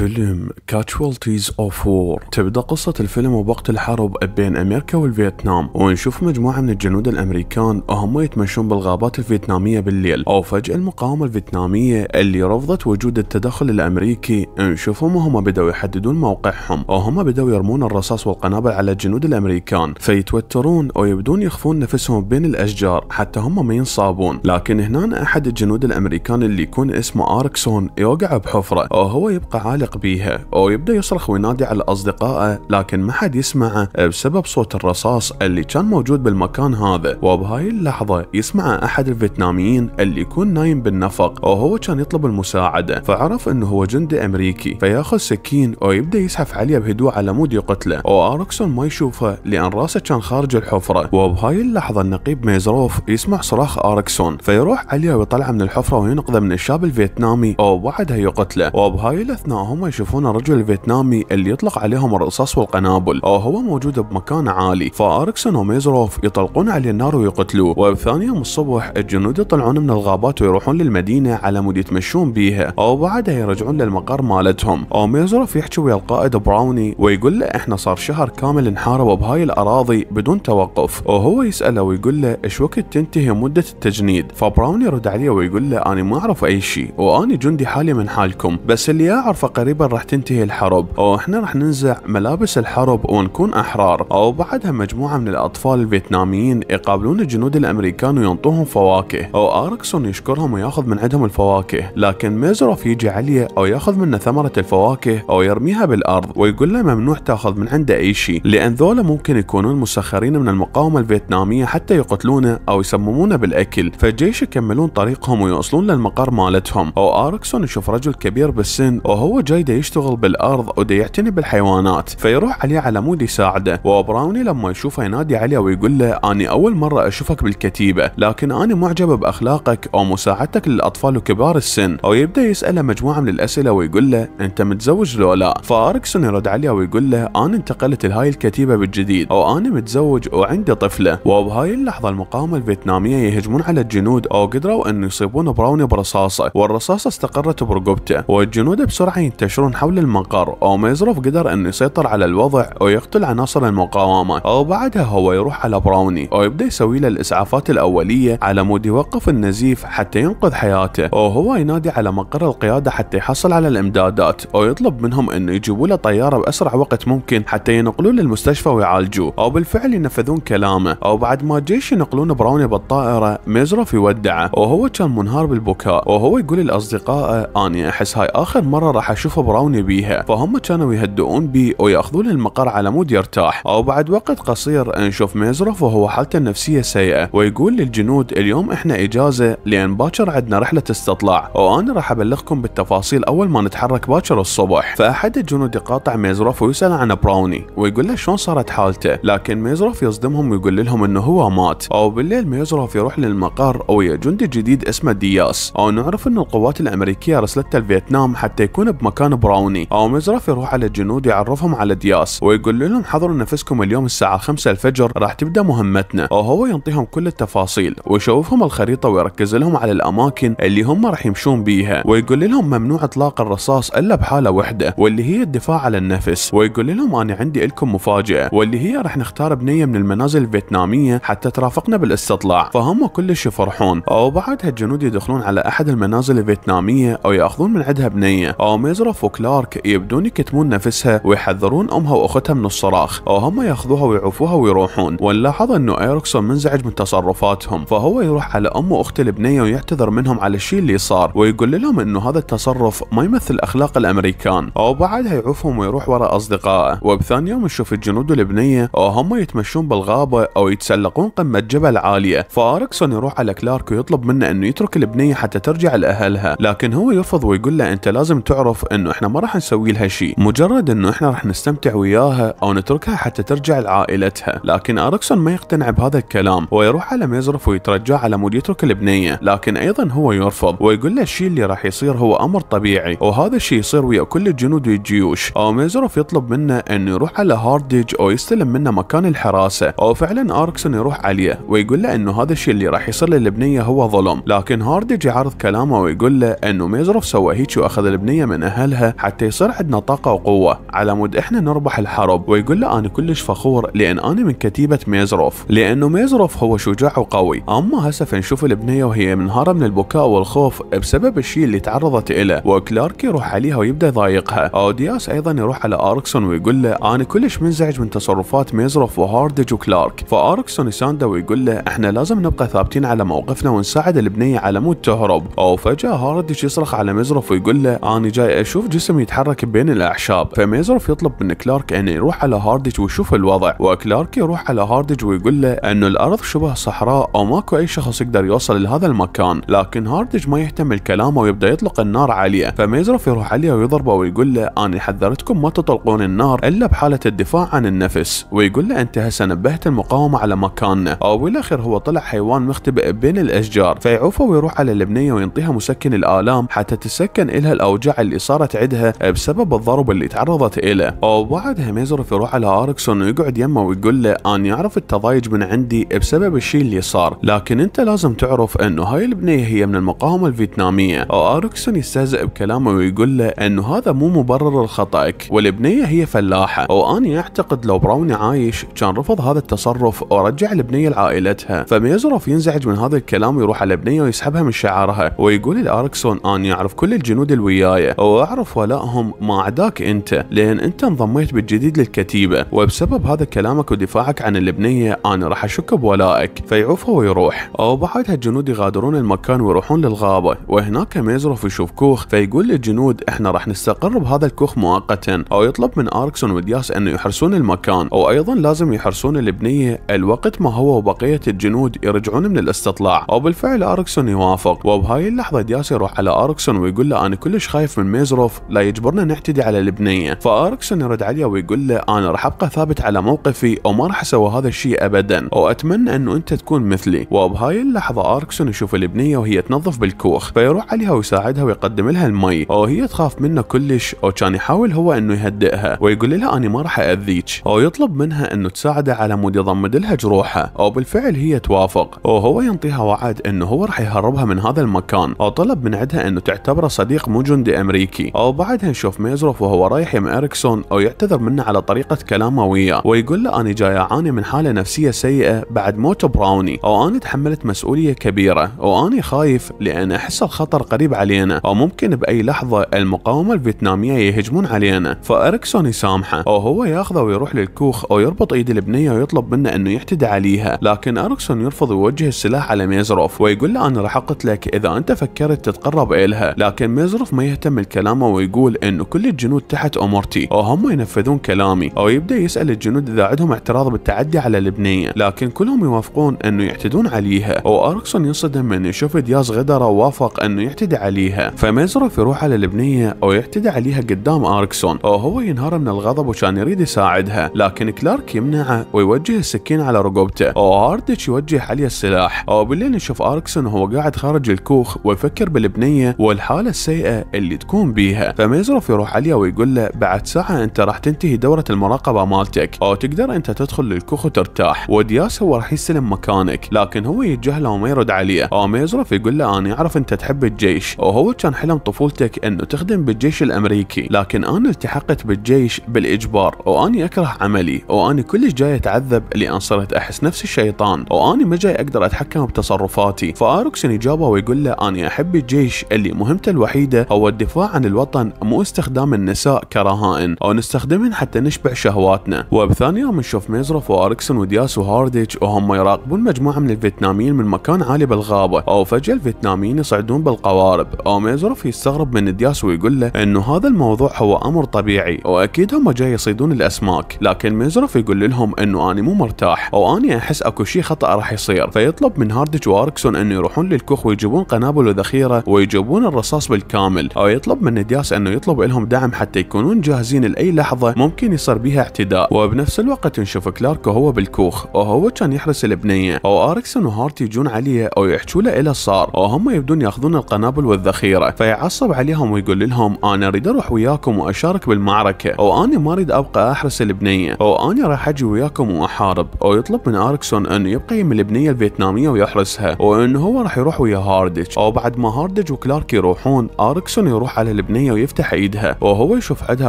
فيلم كاتشوالتيز اوف وور تبدا قصه الفيلم وقت الحرب بين امريكا والفيتنام ونشوف مجموعه من الجنود الامريكان وهم يتمشون بالغابات الفيتناميه بالليل او فجاه المقاومه الفيتناميه اللي رفضت وجود التدخل الامريكي نشوفهم وهم بداوا يحددون موقعهم وهم بداوا يرمون الرصاص والقنابل على الجنود الامريكان فيتوترون ويبدون يخفون نفسهم بين الاشجار حتى هم ما ينصابون لكن هنا احد الجنود الامريكان اللي يكون اسمه اركسون يوقع بحفره وهو يبقى عالق يلحق بيها ويبدا يصرخ وينادي على أصدقائه لكن ما حد يسمعه بسبب صوت الرصاص اللي كان موجود بالمكان هذا وبهاي اللحظة يسمع أحد الفيتناميين اللي يكون نايم بالنفق وهو كان يطلب المساعدة فعرف أنه هو جندي أمريكي فياخذ سكين ويبدأ يزحف عليه بهدوء على مود يقتله وأركسون ما يشوفه لأن راسه كان خارج الحفرة وبهاي اللحظة النقيب ميزروف يسمع صراخ أركسون فيروح عليه ويطلعه من الحفرة وينقذه من الشاب الفيتنامي وبعدها يقتله وبهاي الأثناء هم يشوفون الرجل الفيتنامي اللي يطلق عليهم الرصاص والقنابل هو موجود بمكان عالي فاركسون وميزروف يطلقون عليه النار ويقتلوه وبثانية يوم الصبح الجنود يطلعون من الغابات ويروحون للمدينه على مود يتمشون بيها وبعدها يرجعون للمقر مالتهم وميزروف يحكي ويا القائد براوني ويقول له احنا صار شهر كامل نحارب بهاي الاراضي بدون توقف وهو يساله ويقول له ايش وقت تنتهي مده التجنيد فبراوني يرد عليه ويقول له انا ما اعرف اي شيء واني جندي حالي من حالكم بس اللي اعرفه قريبا راح تنتهي الحرب واحنا راح ننزع ملابس الحرب ونكون احرار او بعدها مجموعه من الاطفال الفيتناميين يقابلون الجنود الامريكان وينطوهم فواكه او اركسون يشكرهم وياخذ من عندهم الفواكه لكن ميزروف يجي عليه او ياخذ منه ثمره الفواكه او يرميها بالارض ويقول له ممنوع تاخذ من عنده اي شيء لان ذولا ممكن يكونون مسخرين من المقاومه الفيتناميه حتى يقتلونه او يسممونه بالاكل فالجيش يكملون طريقهم ويوصلون للمقر مالتهم او اركسون يشوف رجل كبير بالسن وهو جاي دا يشتغل بالارض ودا يعتني بالحيوانات فيروح عليه على مود يساعده وبراوني لما يشوفه ينادي عليه ويقول له اني اول مره اشوفك بالكتيبه لكن انا معجبه باخلاقك او مساعدتك للاطفال وكبار السن او يبدا يساله مجموعه من الاسئله ويقول له انت متزوج لو لا فاركسون يرد عليه ويقول له انا انتقلت لهاي الكتيبه بالجديد او انا متزوج وعندي طفله وبهاي اللحظه المقاومه الفيتناميه يهجمون على الجنود او قدروا ان يصيبون براوني برصاصه والرصاصه استقرت برقبته والجنود بسرعه ينتشرون حول المقر وميزروف قدر انه يسيطر على الوضع ويقتل عناصر المقاومة وبعدها هو يروح على براوني ويبدأ يسوي له الاسعافات الاولية على مود يوقف النزيف حتى ينقذ حياته وهو ينادي على مقر القيادة حتى يحصل على الامدادات ويطلب منهم انه يجيبوا له طيارة باسرع وقت ممكن حتى ينقلوه للمستشفى ويعالجوه او بالفعل ينفذون كلامه او بعد ما الجيش ينقلون براوني بالطائرة ميزروف يودعه وهو كان منهار بالبكاء وهو يقول لاصدقائه اني احس هاي اخر مرة راح اشوف يشوف براون بيها فهم كانوا يهدئون بي وياخذون المقر على مود يرتاح او بعد وقت قصير نشوف ميزروف وهو حالته النفسية سيئة ويقول للجنود اليوم احنا اجازة لان باكر عندنا رحلة استطلاع وانا راح ابلغكم بالتفاصيل اول ما نتحرك باكر الصبح فاحد الجنود يقاطع ميزروف ويسأل عن براوني ويقول له شلون صارت حالته لكن ميزروف يصدمهم ويقول لهم انه هو مات او بالليل ميزروف يروح للمقر ويا جندي جديد اسمه دياس او نعرف ان القوات الامريكية رسلته الفيتنام حتى يكون بمكان مكان براوني او مزرف يروح على الجنود يعرفهم على دياس ويقول لهم حضروا نفسكم اليوم الساعه 5 الفجر راح تبدا مهمتنا وهو ينطيهم كل التفاصيل ويشوفهم الخريطه ويركز لهم على الاماكن اللي هم راح يمشون بيها ويقول لهم ممنوع اطلاق الرصاص الا بحاله واحده واللي هي الدفاع على النفس ويقول لهم انا عندي لكم مفاجاه واللي هي راح نختار بنيه من المنازل الفيتناميه حتى ترافقنا بالاستطلاع فهم كلش يفرحون او بعدها الجنود يدخلون على احد المنازل الفيتناميه او ياخذون من عندها بنيه او ميزرا يعرفوا كلارك يبدون يكتمون نفسها ويحذرون امها واختها من الصراخ او هم ياخذوها ويعوفوها ويروحون ونلاحظ انه ايركسون منزعج من تصرفاتهم فهو يروح على ام واخت البنيه ويعتذر منهم على الشيء اللي صار ويقول لهم انه هذا التصرف ما يمثل اخلاق الامريكان وبعدها يعوفهم ويروح وراء اصدقائه وبثاني يوم نشوف الجنود البنيه وهم يتمشون بالغابه او يتسلقون قمه جبل عاليه فاركسون يروح على كلارك ويطلب منه انه يترك البنيه حتى ترجع لاهلها لكن هو يرفض ويقول له انت لازم تعرف انه احنا ما راح نسوي لها شيء مجرد انه احنا راح نستمتع وياها او نتركها حتى ترجع لعائلتها لكن اريكسون ما يقتنع بهذا الكلام ويروح على ميزرف ويترجع على مود يترك البنيه لكن ايضا هو يرفض ويقول له الشيء اللي راح يصير هو امر طبيعي وهذا الشيء يصير ويا كل الجنود والجيوش او ميزرف يطلب منه انه يروح على هاردج او يستلم منه مكان الحراسه او فعلا اريكسون يروح عليه ويقول له انه هذا الشيء اللي راح يصير للبنيه هو ظلم لكن هاردج يعرض كلامه ويقول له انه ميزرف سوى هيك واخذ البنيه من اهلها نعملها حتى يصير عندنا طاقة وقوة على مود احنا نربح الحرب ويقول له انا كلش فخور لان انا من كتيبة ميزروف لانه ميزروف هو شجاع وقوي اما هسه فنشوف البنية وهي منهارة من البكاء والخوف بسبب الشيء اللي تعرضت له وكلارك يروح عليها ويبدا يضايقها اودياس ايضا يروح على اركسون ويقول له انا كلش منزعج من تصرفات ميزروف وهاردج وكلارك فاركسون يسانده ويقول له احنا لازم نبقى ثابتين على موقفنا ونساعد البنية على مود تهرب او فجأة هاردج يصرخ على ميزروف ويقول له انا جاي يشوف جسم يتحرك بين الأعشاب فميزروف يطلب من كلارك أن يروح على هاردج ويشوف الوضع وكلارك يروح على هاردج ويقول له أنه الأرض شبه صحراء أو ماكو أي شخص يقدر يوصل لهذا المكان لكن هاردج ما يهتم الكلامه ويبدأ يطلق النار عليه فميزروف يروح عليه ويضربه ويقول له أنا حذرتكم ما تطلقون النار إلا بحالة الدفاع عن النفس ويقول له أنت هسه نبهت المقاومة على مكاننا أو بالأخير هو طلع حيوان مختبئ بين الأشجار فيعوفه ويروح على البنية وينطيها مسكن الآلام حتى تسكن إلها الأوجاع اللي صار صارت عيدها بسبب الضرب اللي تعرضت إله وبعدها ميزرف يروح على أريكسون ويقعد يمه ويقول له أني أعرف التضايج من عندي بسبب الشيء اللي صار لكن أنت لازم تعرف أنه هاي البنية هي من المقاومة الفيتنامية وأريكسون يستهزئ بكلامه ويقول له أنه هذا مو مبرر لخطأك والبنية هي فلاحة وأني أعتقد لو براوني عايش كان رفض هذا التصرف ورجع البنية لعائلتها فميزرف ينزعج من هذا الكلام ويروح على البنية ويسحبها من شعرها ويقول لأريكسون أني أعرف كل الجنود اللي وياي تعرف ولائهم ما عداك انت لان انت انضميت بالجديد للكتيبه وبسبب هذا كلامك ودفاعك عن البنيه انا راح اشك بولائك فيعوفه ويروح او بعدها الجنود يغادرون المكان ويروحون للغابه وهناك ميزروف يشوف كوخ فيقول للجنود احنا راح نستقر بهذا الكوخ مؤقتا او يطلب من اركسون ودياس ان يحرسون المكان او ايضا لازم يحرسون البنيه الوقت ما هو وبقيه الجنود يرجعون من الاستطلاع او بالفعل اركسون يوافق وبهاي اللحظه دياس يروح على اركسون ويقول له انا كلش خايف من ميزروف الظروف لا يجبرنا نعتدي على البنيه فاركسون يرد عليه ويقول له انا راح ابقى ثابت على موقفي وما راح اسوي هذا الشيء ابدا واتمنى انه انت تكون مثلي وبهاي اللحظه اركسون يشوف البنيه وهي تنظف بالكوخ فيروح عليها ويساعدها ويقدم لها المي وهي تخاف منه كلش وكان يحاول هو انه يهدئها ويقول لها أنا ما راح اذيك ويطلب منها انه تساعده على مود يضمد لها جروحها وبالفعل هي توافق وهو ينطيها وعد انه هو راح يهربها من هذا المكان وطلب من عندها انه تعتبره صديق مو جندي امريكي او بعدها يشوف ميزروف وهو رايح يم اريكسون او يعتذر منه على طريقه كلامه وياه ويقول له انا جاي اعاني من حاله نفسيه سيئه بعد موت براوني او انا تحملت مسؤوليه كبيره واني خايف لان احس الخطر قريب علينا او ممكن باي لحظه المقاومه الفيتناميه يهجمون علينا فاريكسون يسامحه او هو ياخذه ويروح للكوخ او يربط ايد البنيه ويطلب منه انه يعتدي عليها لكن اريكسون يرفض ويوجه السلاح على ميزروف ويقول له انا راح اقتلك اذا انت فكرت تتقرب الها لكن ميزروف ما يهتم الكلام كلامه ويقول انه كل الجنود تحت امورتي او هم ينفذون كلامي او يبدا يسال الجنود اذا عندهم اعتراض بالتعدي على البنيه لكن كلهم يوافقون انه يعتدون عليها واركسون ينصدم من يشوف دياز غدره وافق انه يعتدي عليها فميزروف يروح على البنيه او يعتدي عليها قدام اركسون او هو ينهار من الغضب وكان يريد يساعدها لكن كلارك يمنعه ويوجه السكين على رقبته او هاردتش يوجه عليه السلاح او بالليل نشوف اركسون وهو قاعد خارج الكوخ ويفكر بالبنيه والحاله السيئه اللي تكون بيها فيها فما يزرف يروح عليه ويقول له بعد ساعة انت راح تنتهي دورة المراقبة مالتك او تقدر انت تدخل للكوخ وترتاح ودياس هو راح يستلم مكانك لكن هو يتجاهله وما يرد عليه او ما يزرف يقول له انا اعرف انت تحب الجيش وهو كان حلم طفولتك انه تخدم بالجيش الامريكي لكن انا التحقت بالجيش بالاجبار واني اكره عملي واني كلش جاي اتعذب لان صرت احس نفسي الشيطان واني ما جاي اقدر اتحكم بتصرفاتي فاروكسن يجاوبه ويقول له اني احب الجيش اللي مهمته الوحيده هو الدفاع عن الوطن الوطن مو استخدام النساء كرهائن او نستخدمهن حتى نشبع شهواتنا وبثاني يوم نشوف ميزروف واركسون ودياس وهارديتش وهم يراقبون مجموعه من الفيتناميين من مكان عالي بالغابه او فجاه الفيتناميين يصعدون بالقوارب او ميزروف يستغرب من دياس ويقول له انه هذا الموضوع هو امر طبيعي واكيد هم جاي يصيدون الاسماك لكن ميزروف يقول لهم انه اني مو مرتاح او اني احس اكو شيء خطا راح يصير فيطلب من هارديتش واركسون انه يروحون للكوخ ويجيبون قنابل وذخيره ويجيبون الرصاص بالكامل او يطلب من ندياس انه يطلب لهم دعم حتى يكونون جاهزين لاي لحظه ممكن يصير بها اعتداء وبنفس الوقت نشوف كلارك وهو بالكوخ وهو كان يحرس البنيه او اريكسون وهارت يجون عليه او يحكوا له الى صار وهم يبدون ياخذون القنابل والذخيره فيعصب عليهم ويقول لهم انا اريد اروح وياكم واشارك بالمعركه او انا ما اريد ابقى احرس البنيه او انا راح اجي وياكم واحارب او يطلب من اريكسون انه يبقى يم البنيه الفيتناميه ويحرسها وانه هو راح يروح ويا هاردج او بعد ما هاردج وكلارك يروحون اريكسون يروح على البنيه البنية ويفتح ايدها وهو يشوف عندها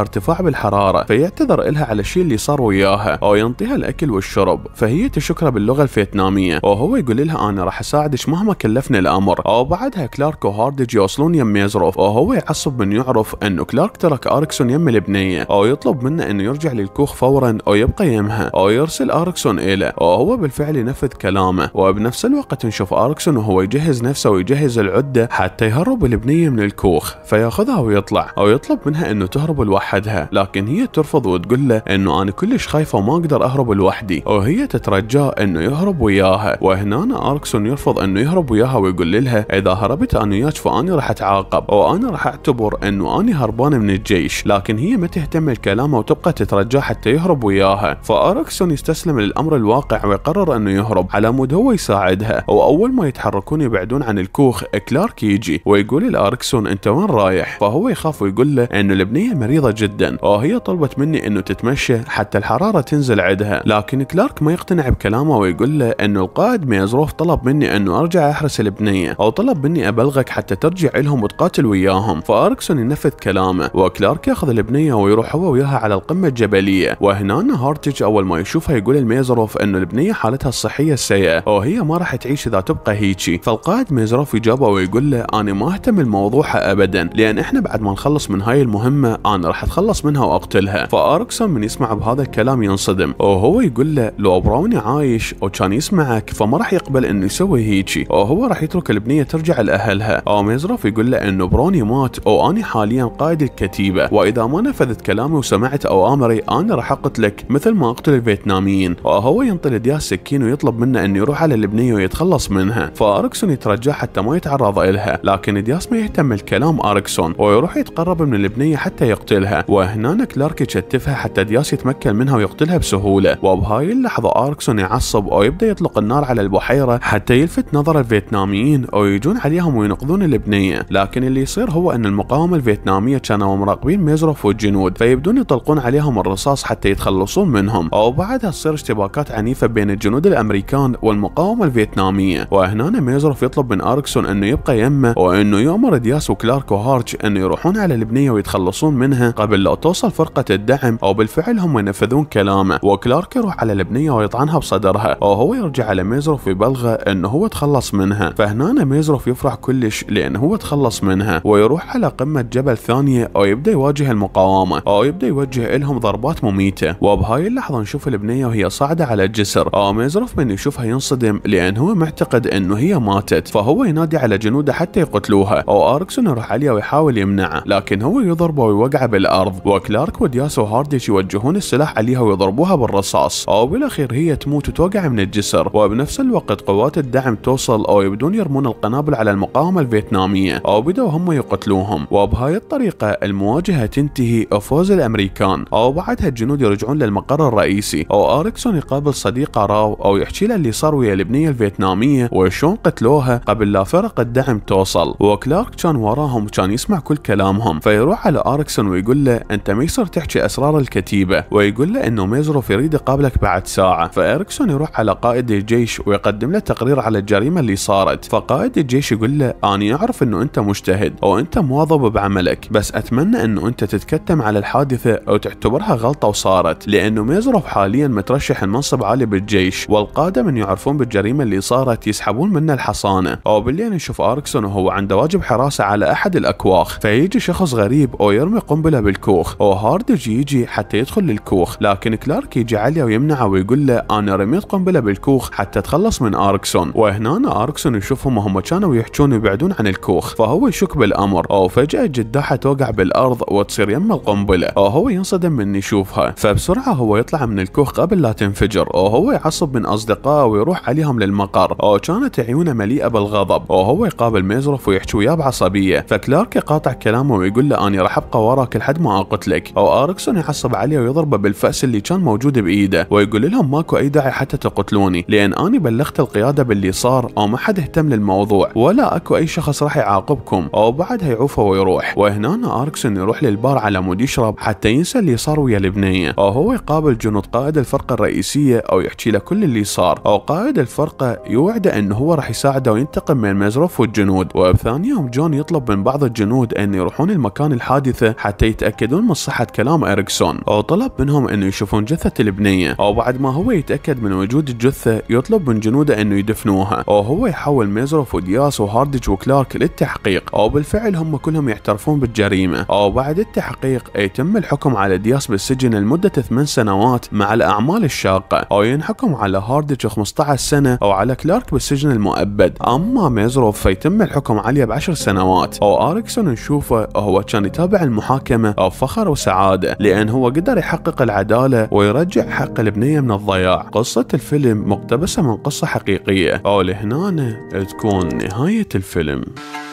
ارتفاع بالحرارة فيعتذر إلها على الشيء اللي صار وياها أو ينطيها الأكل والشرب فهي تشكره باللغة الفيتنامية وهو يقول لها أنا راح أساعدك مهما كلفني الأمر أو بعدها كلارك وهاردج يوصلون يم يزرف وهو يعصب من يعرف أنه كلارك ترك اركسون يم البنية أو يطلب منه أنه يرجع للكوخ فورا أو يبقى يمها أو يرسل اركسون إله وهو بالفعل ينفذ كلامه وبنفس الوقت نشوف اركسون وهو يجهز نفسه ويجهز العدة حتى يهرب البنية من الكوخ فياخذها ويطلع أو يطلب منها أنه تهرب لوحدها لكن هي ترفض وتقول له أنه أنا كلش خايفة وما أقدر أهرب لوحدي وهي تترجاه أنه يهرب وياها وهنا أركسون يرفض أنه يهرب وياها ويقول لها إذا هربت أنا وياك فاني راح أتعاقب أو أنا راح أعتبر أنه أنا هربانة من الجيش لكن هي ما تهتم لكلامه وتبقى تترجاه حتى يهرب وياها فأركسون يستسلم للأمر الواقع ويقرر أنه يهرب على مود هو يساعدها وأول ما يتحركون يبعدون عن الكوخ كلارك يجي ويقول لأركسون أنت وين رايح فهو هو يخاف ويقول له انه البنيه مريضه جدا وهي آه، طلبت مني انه تتمشى حتى الحراره تنزل عندها لكن كلارك ما يقتنع بكلامه ويقول له انه القائد ميزروف طلب مني انه ارجع احرس البنيه او طلب مني ابلغك حتى ترجع لهم وتقاتل وياهم فاركسون ينفذ كلامه وكلارك ياخذ البنيه ويروح هو وياها على القمه الجبليه وهنا هارتج اول ما يشوفها يقول الميزروف انه البنيه حالتها الصحيه سيئه وهي آه، ما راح تعيش اذا تبقى هيجي فالقائد ميزروف يجابه ويقول له انا ما اهتم الموضوع ابدا لان احنا بعد ما نخلص من هاي المهمة أنا راح أتخلص منها وأقتلها فأركسون من يسمع بهذا الكلام ينصدم وهو يقول له لو براوني عايش وكان يسمعك فما راح يقبل انه يسوي هيجي وهو راح يترك البنية ترجع لأهلها أو ميزروف يقول له انه براوني مات وأني حاليا قائد الكتيبة وإذا ما نفذت كلامي وسمعت أوامري أنا راح أقتلك مثل ما أقتل الفيتناميين وهو ينطلد يا سكين ويطلب منه انه يروح على البنية ويتخلص منها فأركسون يترجى حتى ما يتعرض إلها لكن دياس ما يهتم الكلام أركسون ويروح يروح يتقرب من البنية حتى يقتلها وهنا كلارك يشتفها حتى دياس يتمكن منها ويقتلها بسهولة وبهاي اللحظة أركسون يعصب أو يبدأ يطلق النار على البحيرة حتى يلفت نظر الفيتناميين أو يجون عليهم وينقذون البنية لكن اللي يصير هو أن المقاومة الفيتنامية كانوا مراقبين ميزروف والجنود فيبدون يطلقون عليهم الرصاص حتى يتخلصون منهم أو بعدها تصير اشتباكات عنيفة بين الجنود الأمريكان والمقاومة الفيتنامية وهنا ميزروف يطلب من أركسون أنه يبقى يمه وأنه يأمر دياس وكلارك وهارج أنه يروحون على البنية ويتخلصون منها قبل لا توصل فرقة الدعم أو بالفعل هم ينفذون كلامه وكلارك يروح على البنية ويطعنها بصدرها وهو يرجع على ميزروف ويبلغه أنه هو تخلص منها فهنا ميزروف يفرح كلش لأنه هو تخلص منها ويروح على قمة جبل ثانية أو يبدأ يواجه المقاومة أو يبدأ يوجه لهم ضربات مميتة وبهاي اللحظة نشوف البنية وهي صاعدة على الجسر أو ميزروف من يشوفها ينصدم لأن هو معتقد أنه هي ماتت فهو ينادي على جنوده حتى يقتلوها أو أركسون يروح عليها ويحاول يمنع يمنعه لكن هو يضربه ويوقعه بالارض وكلارك ودياس وهارديش يوجهون السلاح عليها ويضربوها بالرصاص او بالاخير هي تموت وتوقع من الجسر وبنفس الوقت قوات الدعم توصل او يبدون يرمون القنابل على المقاومه الفيتناميه او بداوا هم يقتلوهم وبهاي الطريقه المواجهه تنتهي وفوز الامريكان او بعدها الجنود يرجعون للمقر الرئيسي او اريكسون يقابل صديقه راو او يحكي له اللي صار ويا البنيه الفيتناميه وشون قتلوها قبل لا فرق الدعم توصل وكلارك كان وراهم وكان يسمع كل كلامهم فيروح على اركسون ويقول له انت ما يصير تحكي اسرار الكتيبه ويقول له انه ميزروف يريد يقابلك بعد ساعه فاريكسون يروح على قائد الجيش ويقدم له تقرير على الجريمه اللي صارت فقائد الجيش يقول له اني اعرف انه انت مجتهد او انت مواظب بعملك بس اتمنى انه انت تتكتم على الحادثه او تعتبرها غلطه وصارت لانه ميزروف حاليا مترشح المنصب عالي بالجيش والقاده من يعرفون بالجريمه اللي صارت يسحبون منه الحصانه او بالليل نشوف اركسون وهو عنده واجب حراسه على احد الاكواخ في فيجي شخص غريب ويرمي قنبلة بالكوخ وهارد يجي حتى يدخل للكوخ لكن كلارك يجي عليه ويمنعه ويقول له أنا رميت قنبلة بالكوخ حتى تخلص من آركسون وهنا آركسون يشوفهم وهم كانوا يحجون ويبعدون عن الكوخ فهو يشك بالأمر أو فجأة جداحة توقع بالأرض وتصير يم القنبلة وهو ينصدم من يشوفها فبسرعة هو يطلع من الكوخ قبل لا تنفجر وهو يعصب من أصدقائه ويروح عليهم للمقر وكانت عيونه مليئة بالغضب وهو يقابل ميزروف ويحكي وياه بعصبية فكلارك يقاطع كلامه ويقول له اني راح ابقى وراك لحد ما اقتلك او اريكسون يعصب عليه ويضربه بالفاس اللي كان موجود بايده ويقول لهم ماكو اي داعي حتى تقتلوني لان اني بلغت القياده باللي صار او ما حد اهتم للموضوع ولا اكو اي شخص راح يعاقبكم او بعدها يعوفه ويروح وهنا اريكسون يروح للبار على مود يشرب حتى ينسى اللي صار ويا البنيه او هو يقابل جنود قائد الفرقه الرئيسيه او يحكي له كل اللي صار او قائد الفرقه يوعده انه هو راح يساعده وينتقم من المزروف والجنود وبثاني يوم جون يطلب من بعض الجنود ان أن يروحون المكان الحادثة حتى يتأكدون من صحة كلام إريكسون وطلب منهم أنه يشوفون جثة البنية وبعد ما هو يتأكد من وجود الجثة يطلب من جنوده أنه يدفنوها وهو يحول ميزروف ودياس وهاردج وكلارك للتحقيق وبالفعل هم كلهم يعترفون بالجريمة وبعد التحقيق يتم الحكم على دياس بالسجن لمدة 8 سنوات مع الأعمال الشاقة أو ينحكم على هاردج 15 سنة أو على كلارك بالسجن المؤبد أما ميزروف فيتم الحكم عليه بعشر سنوات أو أريكسون نشوف ظروفه هو كان يتابع المحاكمة بفخر وسعادة لأن هو قدر يحقق العدالة ويرجع حق البنية من الضياع قصة الفيلم مقتبسة من قصة حقيقية أو لهنا تكون نهاية الفيلم